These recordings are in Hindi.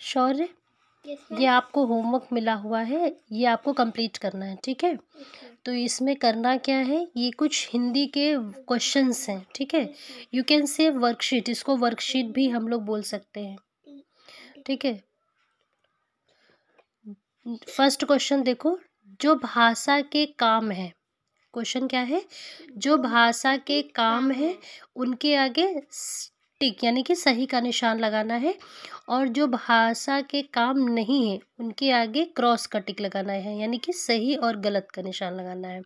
शौर्य ये आपको होमवर्क मिला हुआ है ये आपको कंप्लीट करना है ठीक है तो इसमें करना क्या है ये कुछ हिंदी के क्वेश्चंस हैं ठीक है यू कैन से वर्कशीट इसको वर्कशीट भी हम लोग बोल सकते हैं ठीक है फर्स्ट क्वेश्चन देखो जो भाषा के काम है क्वेश्चन क्या है जो भाषा के काम है उनके आगे टिक यानी कि सही का निशान लगाना है और जो भाषा के काम नहीं है उनके आगे क्रॉस का टिक लगाना है यानी कि सही और गलत का निशान लगाना है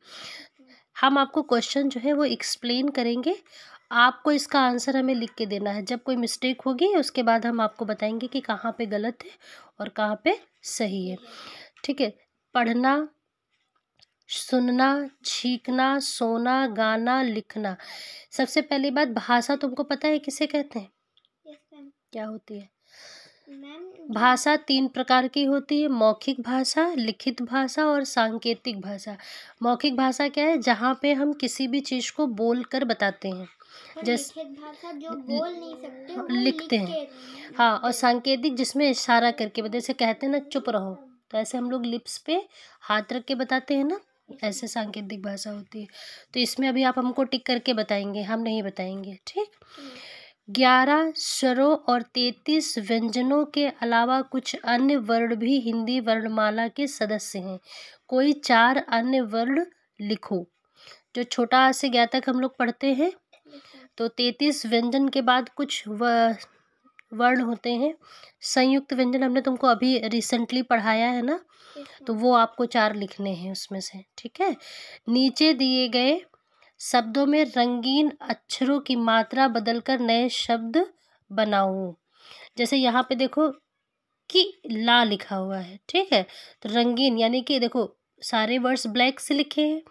हम आपको क्वेश्चन जो है वो एक्सप्लेन करेंगे आपको इसका आंसर हमें लिख के देना है जब कोई मिस्टेक होगी उसके बाद हम आपको बताएंगे कि कहाँ पे गलत है और कहाँ पे सही है ठीक है पढ़ना सुनना छींकना सोना गाना लिखना सबसे पहली बात भाषा तुमको पता है किसे कहते हैं yes, क्या होती है भाषा तीन प्रकार की होती है मौखिक भाषा लिखित भाषा और सांकेतिक भाषा मौखिक भाषा क्या है जहाँ पे हम किसी भी चीज़ को बोल कर बताते हैं जैसे जो बोल नहीं सकते हाँ, लिखते हैं हाँ और सांकेतिक जिसमें इशारा करके जैसे कहते हैं ना चुप रहो तो ऐसे हम लोग लिप्स पे हाथ रख के बताते हैं ना ऐसे सांकेतिक भाषा होती है तो इसमें अभी आप हमको टिक करके बताएंगे हम नहीं बताएंगे ठीक ग्यारह स्वरों और तैतीस व्यंजनों के अलावा कुछ अन्य वर्ण भी हिंदी वर्णमाला के सदस्य हैं कोई चार अन्य वर्ण लिखो जो छोटा से ज्ञातक तक हम लोग पढ़ते हैं तो तैंतीस व्यंजन के बाद कुछ व वर्ण होते हैं संयुक्त व्यंजन हमने तुमको अभी रिसेंटली पढ़ाया है ना तो वो आपको चार लिखने हैं उसमें से ठीक है नीचे दिए गए शब्दों में रंगीन अक्षरों की मात्रा बदलकर नए शब्द बनाओ जैसे यहाँ पे देखो कि ला लिखा हुआ है ठीक है तो रंगीन यानी कि देखो सारे वर्ड्स ब्लैक से लिखे हैं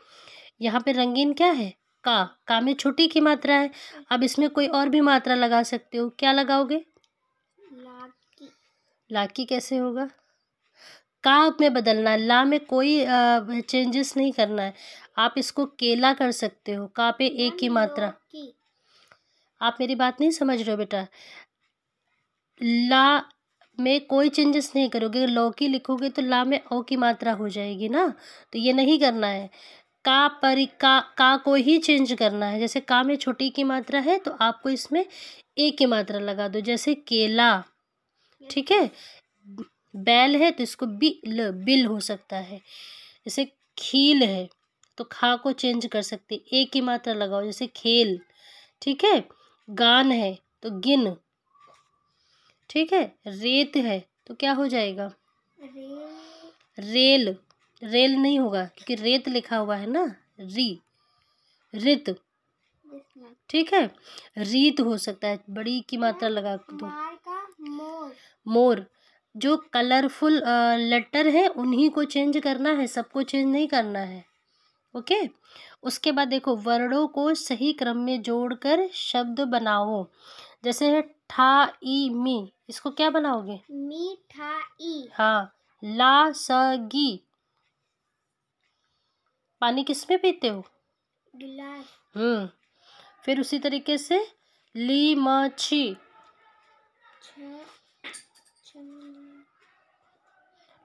यहाँ पे रंगीन क्या है का का में छोटी की मात्रा है अब इसमें कोई और भी मात्रा लगा सकते हो क्या लगाओगे लाकी कैसे होगा का में बदलना है ला में कोई चेंजेस नहीं करना है आप इसको केला कर सकते हो का पे एक की मात्रा आप मेरी बात नहीं समझ रहे हो बेटा ला में कोई चेंजेस नहीं करोगे लौकी लिखोगे तो ला में औ की मात्रा हो जाएगी ना तो ये नहीं करना है का पर का का को ही चेंज करना है जैसे का में छोटी की मात्रा है तो आपको इसमें ए की मात्रा लगा दो जैसे केला ठीक है बैल है तो इसको बिल बिल हो सकता है जैसे खील है तो खा को चेंज कर सकते ए की मात्रा लगाओ जैसे खेल ठीक है गान है तो गिन ठीक है रेत है तो क्या हो जाएगा रेल रेल नहीं होगा क्योंकि रेत लिखा हुआ है ना री रित ठीक है रीत हो सकता है बड़ी की मात्रा लगा दो मोर जो कलरफुल लेटर है उन्हीं को चेंज करना है सबको चेंज नहीं करना है ओके उसके बाद देखो वर्णों को सही क्रम में जोड़कर शब्द बनाओ जैसे है ठा ई मी इसको क्या बनाओगे मी ठा ई हाँ ला सगी पानी किस में पीते हो गिलास हम्म फिर उसी तरीके से ली म छी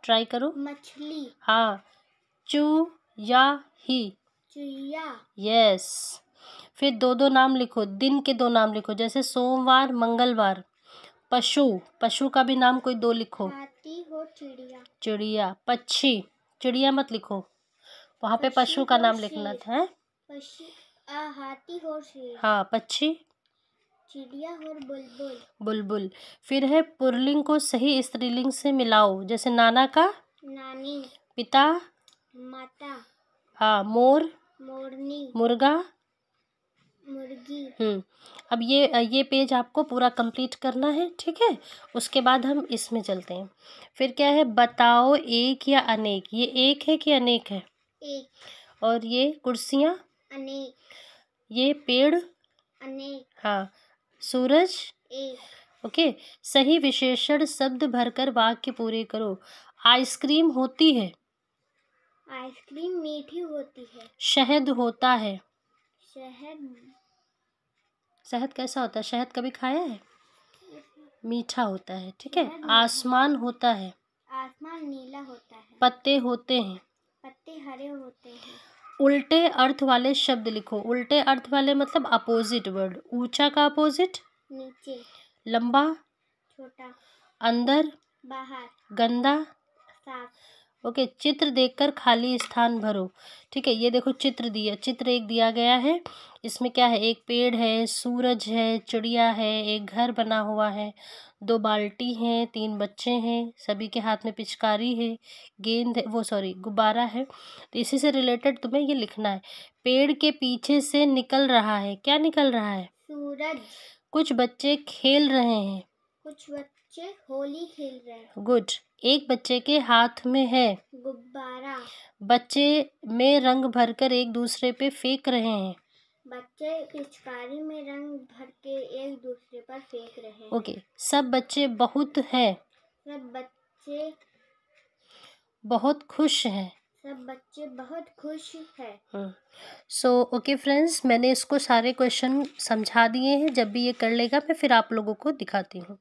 ट्राई करो मछली हाँ चू या ही चुया यस फिर दो दो नाम लिखो दिन के दो नाम लिखो जैसे सोमवार मंगलवार पशु पशु का भी नाम कोई दो लिखो हो चिड़िया चिड़िया पक्षी चिड़िया मत लिखो वहाँ पे पशु का नाम लिखना था हाथी हो हाँ पक्षी चिड़िया और बुलबुल बुलबुल फिर है पुरलिंग को सही स्त्रीलिंग से मिलाओ जैसे नाना का नानी पिता माता हाँ मोर मोरनी मुर्गा मुर्गी हम्म अब ये ये पेज आपको पूरा कंप्लीट करना है ठीक है उसके बाद हम इसमें चलते हैं फिर क्या है बताओ एक या अनेक ये एक है कि अनेक है एक और ये कुर्सियाँ अनेक ये पेड़ अनेक हाँ सूरज ओके सही विशेषण शब्द भरकर वाक्य पूरे करो आइसक्रीम होती है आइसक्रीम मीठी होती है शहद होता है शहद शहद कैसा होता है शहद कभी खाया है मीठा होता है ठीक है आसमान होता है आसमान नीला होता है पत्ते होते हैं पत्ते हरे होते हैं उल्टे अर्थ वाले शब्द लिखो उल्टे अर्थ वाले मतलब अपोजिट वर्ड ऊंचा का अपोजिट नीचे लंबा छोटा अंदर बाहर गंदा साफ ओके चित्र देखकर खाली स्थान भरो ठीक है ये देखो चित्र दिया चित्र एक दिया गया है इसमें क्या है एक पेड़ है सूरज है चिड़िया है एक घर बना हुआ है दो बाल्टी हैं तीन बच्चे हैं सभी के हाथ में पिचकारी है गेंद है वो सॉरी गुब्बारा है तो इसी से रिलेटेड तुम्हें ये लिखना है पेड़ के पीछे से निकल रहा है क्या निकल रहा है सूरज कुछ बच्चे खेल रहे हैं कुछ बच्चे बच्चे होली खेल रहे हैं गुड एक बच्चे के हाथ में है गुब्बारा बच्चे में रंग भरकर एक दूसरे पे फेंक रहे हैं बच्चे पिचकारी में रंग भर के एक दूसरे पर फेंक रहे हैं ओके okay. सब बच्चे बहुत हैं सब बच्चे बहुत खुश हैं सब बच्चे बहुत खुश हैं सो ओके फ्रेंड्स मैंने इसको सारे क्वेश्चन समझा दिए हैं जब भी ये कर लेगा मैं फिर आप लोगों को दिखाती हूँ